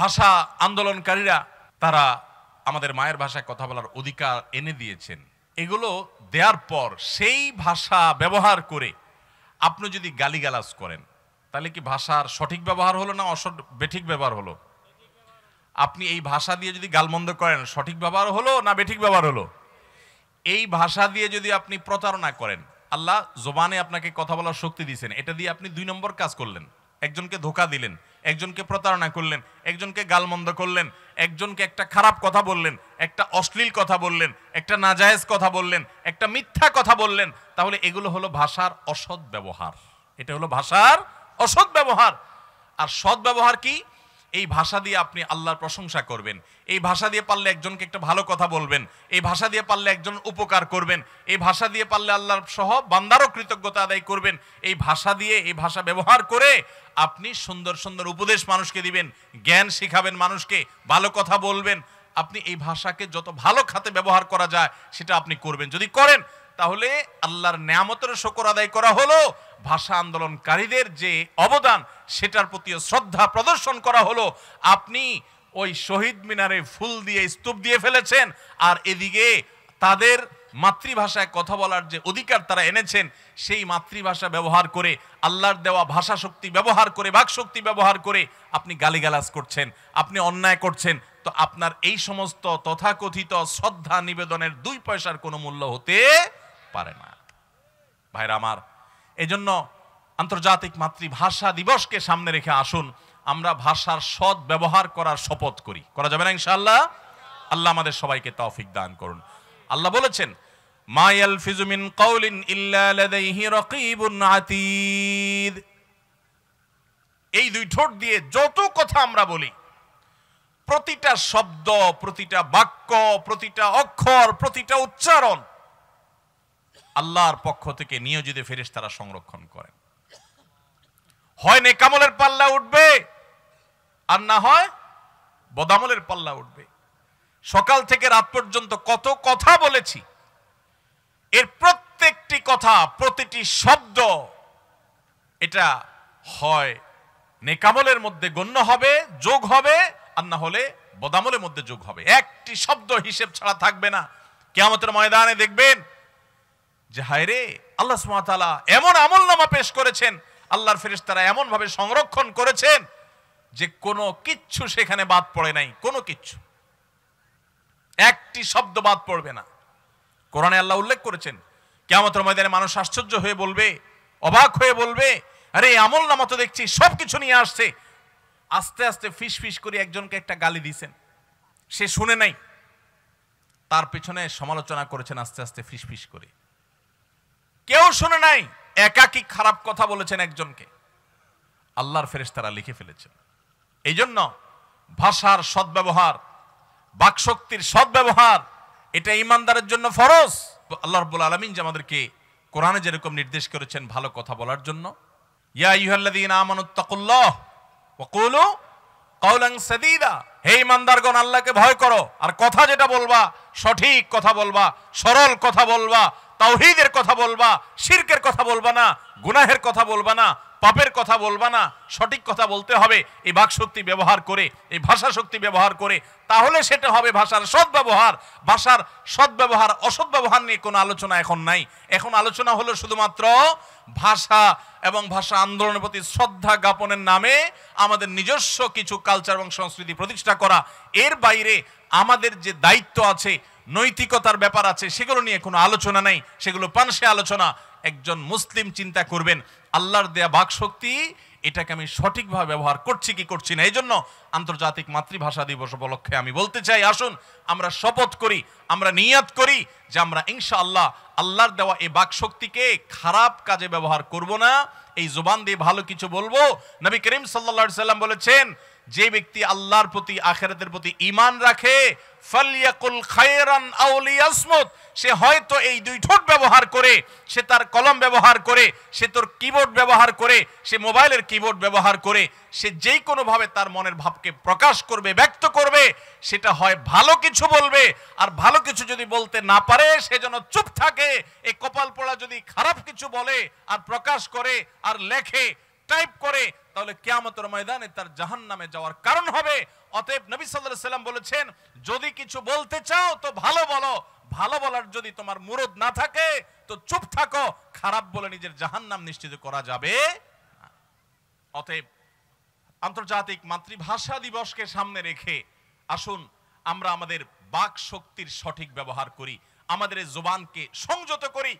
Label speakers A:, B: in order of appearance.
A: ভাষা আন্দোলনকারীরা তারা আমাদের মায়ের ভাষায় কথা বলার অধিকার এনে দিয়েছেন এগুলো দেওয়ার পর সেই ভাষা ব্যবহার করে আপনি যদি গালিগালাজ করেন তাহলে কি ভাষার সঠিক ব্যবহার হলো না অসঠ বেঠিক ব্যবহার হলো আপনি এই ভাষা দিয়ে যদি গালমন্দ করেন সঠিক ব্যবহার হলো না বেঠিক ব্যবহার হলো এই ভাষা দিয়ে যদি আপনি প্রতারণা করেন আল্লাহ জোবানে আপনাকে কথা বলার শক্তি দিয়েছেন এটা দিয়ে আপনি দুই নম্বর কাজ করলেন একজনকে ধোকা দিলেন একজনকে প্রতারণা করলেন একজনকে গালমন্দ করলেন একজনকে একটা খারাপ কথা বললেন একটা অশ্লীল কথা বললেন একটা নাজায়েজ কথা বললেন একটা মিথ্যা কথা বললেন তাহলে এগুলো হলো ভাষার অসৎ ব্যবহার এটা হলো ভাষার অসৎ ব্যবহার আর সৎ ব্যবহার কি এই ভাষা দিয়ে আপনি আল্লাহর প্রশংসা করবেন এই ভাষা দিয়ে পারলে একজনকে একটা ভালো কথা বলবেন এই ভাষা দিয়ে পারলে একজন উপকার করবেন এই ভাষা দিয়ে পারলে আল্লাহর সহ বান্দারও কৃতজ্ঞতা আদায় করবেন এই ভাষা দিয়ে এই ভাষা ব্যবহার করে আপনি সুন্দর সুন্দর উপদেশ মানুষকে দিবেন জ্ঞান শিখাবেন মানুষকে ভালো কথা বলবেন আপনি এই ভাষাকে যত ভালো খাতে ব্যবহার করা যায় সেটা আপনি করবেন যদি করেন তাহলে আল্লাহর নিয়ামতের শকর আদায় করা হলো ভাষা আন্দোলনকারীদের যে অবদান সেটার প্রতি শ্রদ্ধা প্রদর্শন করা হলো আপনি ওই শহীদ মিনারে ফুল দিয়ে স্তূপ দিয়ে ফেলেছেন আর এদিকে তাদের মাতৃভাষায় কথা বলার যে অধিকার তারা এনেছেন সেই মাতৃভাষা ব্যবহার করে আল্লাহর দেওয়া ভাষা শক্তি ব্যবহার করে শক্তি ব্যবহার করে আপনি গালিগালাজ করছেন আপনি অন্যায় করছেন তো আপনার এই সমস্ত তথাকথিত শ্রদ্ধা নিবেদনের দুই পয়সার কোনো মূল্য হতে পারে না ভাইরা আমার এজন্য আন্তর্জাতিক মাতৃভাষা দিবসকে সামনে রেখে আসুন আমরা ভাষার সৎ ব্যবহার করার শপথ করি করা যাবে না ইনশাআল্লাহ আল্লাহ আমাদের সবাইকে তৌফিক দান করুন আল্লাহ বলেছেন মা এই দুই ঠোঁট দিয়ে যত কথা আমরা বলি প্রতিটা শব্দ প্রতিটা বাক্য প্রতিটা অক্ষর প্রতিটা উচ্চারণ আল্লাহর পক্ষ থেকে নিয়োজিত ফেরেস তারা সংরক্ষণ করেন হয় নেকামলের পাল্লা উঠবে আর না হয় বদামলের পাল্লা উঠবে সকাল থেকে রাত পর্যন্ত কত কথা বলেছি এর প্রত্যেকটি কথা প্রতিটি শব্দ এটা হয় নেকামলের মধ্যে গণ্য হবে যোগ হবে আর না হলে বদামলের মধ্যে যোগ হবে একটি শব্দ হিসেব ছাড়া থাকবে না আমাদের ময়দানে দেখবেন যে হায় রে আল্লাহ সুমাতালা এমন আমল নামা পেশ করেছেন আল্লাহর ফেরিস্তারা এমনভাবে সংরক্ষণ করেছেন যে কোনো কিচ্ছু সেখানে বাদ পড়ে নাই কোনো কিচ্ছু একটি শব্দ বাদ পড়বে না কোরআনে আল্লাহ উল্লেখ করেছেন কেমতর ময়দানে মানুষ আশ্চর্য হয়ে বলবে অবাক হয়ে বলবে আরে আমল নামা তো দেখছি সব কিছু নিয়ে আসছে আস্তে আস্তে ফিস ফিস করে একজনকে একটা গালি দিয়েছেন সে শুনে নাই তার পেছনে সমালোচনা করেছেন আস্তে আস্তে ফিস ফিস করে কেউ শুনে নাই একাকি খারাপ কথা বলেছেন একজনকে আল্লাহর ফেরেশতারা লিখে ফেলেছেন এই জন্য ভাষার সদ্ব্যবহার বাকশক্তির সদ্ব্যবহার এটা ইমানদারের জন্য ফরজ আল্লাহ রব্বুল আলমিন যে আমাদেরকে কোরআনে যেরকম নির্দেশ করেছেন ভালো কথা বলার জন্য ইয়া ইহাল্লাদিন আমানুত্তাকুল্লাহ ওকুলু কৌলাং সাদিদা হে ইমানদারগণ আল্লাহকে ভয় করো আর কথা যেটা বলবা সঠিক কথা বলবা সরল কথা বলবা তাওহিদের কথা বলবা শিরকের কথা বলবা না গুনাহের কথা বলবা না পাপের কথা বলবা না সঠিক কথা বলতে হবে এই বাকশক্তি ব্যবহার করে এই ভাষা শক্তি ব্যবহার করে তাহলে সেটা হবে ভাষার সদ্ব্যবহার ভাষার সদ্ব্যবহার অসৎ ব্যবহার নিয়ে কোনো আলোচনা এখন নাই এখন আলোচনা হলো শুধুমাত্র ভাষা এবং ভাষা আন্দোলনের প্রতি শ্রদ্ধা জ্ঞাপনের নামে আমাদের নিজস্ব কিছু কালচার এবং সংস্কৃতি প্রতিষ্ঠা করা এর বাইরে আমাদের যে দায়িত্ব আছে নৈতিকতার ব্যাপার আছে সেগুলো নিয়ে কোনো আলোচনা নাই সেগুলো পানসে আলোচনা একজন মুসলিম চিন্তা করবেন আল্লাহর দেয়া বাকশক্তি এটাকে আমি সঠিকভাবে ব্যবহার করছি কি করছি না এই জন্য আন্তর্জাতিক মাতৃভাষা দিবস উপলক্ষে আমি বলতে চাই আসুন আমরা শপথ করি আমরা নিয়াত করি যে আমরা ইনশা আল্লাহ আল্লাহর দেওয়া এই বাকশক্তিকে খারাপ কাজে ব্যবহার করব না এই জোবান দিয়ে ভালো কিছু বলবো নবী করিম সাল্লা সাল্লাম বলেছেন যে ব্যক্তি আল্লাহর প্রতি আখেরাতের প্রতি ইমান রাখে ফালিয়াকুল খায়রান আউলিয়াসমুত সে হয়তো এই দুই ঠোঁট ব্যবহার করে সে তার কলম ব্যবহার করে সে তোর কিবোর্ড ব্যবহার করে সে মোবাইলের কিবোর্ড ব্যবহার করে সে যেই কোনোভাবে তার মনের ভাবকে প্রকাশ করবে ব্যক্ত করবে সেটা হয় ভালো কিছু বলবে আর ভালো কিছু যদি বলতে না পারে সে যেন চুপ থাকে এই কপাল পোড়া যদি খারাপ কিছু বলে আর প্রকাশ করে আর লেখে টাইপ করে তাহলে কেয়ামতের ময়দানে তার জাহান নামে যাওয়ার কারণ হবে অতএব নবী সাল্লাহ সাল্লাম বলেছেন যদি কিছু বলতে চাও তো ভালো বলো ভালো বলার যদি তোমার মুরদ না থাকে তো চুপ থাকো খারাপ বলে নিজের জাহান নাম নিশ্চিত করা যাবে অতএব আন্তর্জাতিক মাতৃভাষা দিবসকে সামনে রেখে আসুন আমরা আমাদের বাক শক্তির সঠিক ব্যবহার করি আমাদের জোবানকে সংযত করি